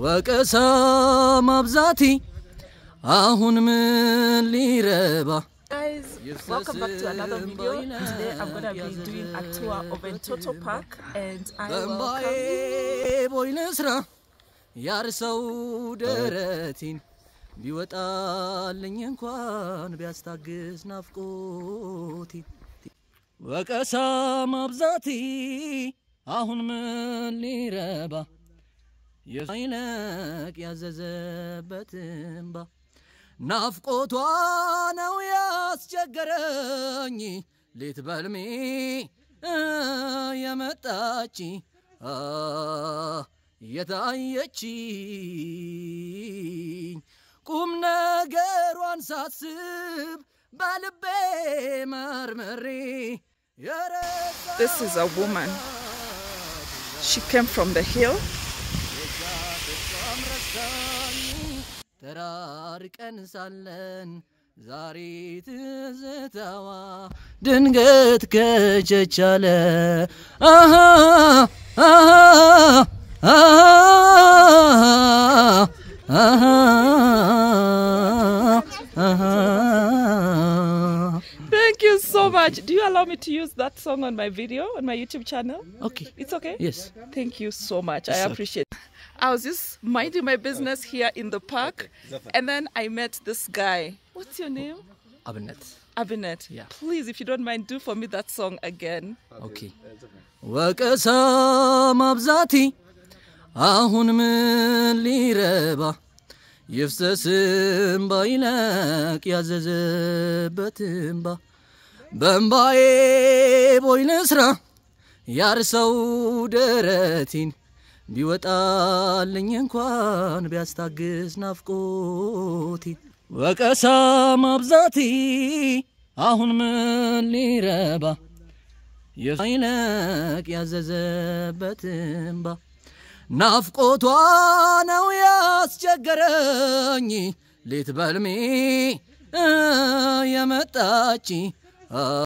ወቀሳ ማብዛቲ አሁን ምን ሊረባ guys, welcome back to another video. Today I'm gonna be doing a tour of Entoto Park and I welcome ያርሰው ደረቴን ቢወጣልኝ እንኳን ቢያስታግስ ናፍቆቴ ወቀሳ ማብዛቴ አሁን ምን ሊረባ የሳይለቅ ያዘዘበት እምባ ናፍቆቷ ነው ያስቸገረኝ ሌት በልሜ የመጣች የታየችኝ ቁም ነገሯን ሳስብ በልቤ መርምሬ This is a woman. She came from the hill ተራርቀን ሳለን ዛሬ ትዝታዋ ድንገት ከጀቻለ Thank you so much. Do you allow me to use that song on my video, on my YouTube channel? Okay. It's okay? Yes. Thank you so much. I appreciate I was just minding my business here in the park, and then I met this guy. What's your name? Abinet. Abinet. Yeah. Please, if you don't mind, do for me that song again. Okay. Welcome, ማብዛቲ አሁን ምን ሊረባ ይፍሰስ እምባ ይለቅ ያዘዘበት እምባ በእምባዬ ቦይ ልስራ ያርሰው ቢወጣልኝ እንኳን ቢያስታግስ ናፍቆቲ ወቀሳ ማብዛቲ አሁን ምን ሊረባ የሳይለቅ ያዘዘበት እምባ ናፍቆቷ ነው ያስቸገረኝ ሌት በልሜ የመጣች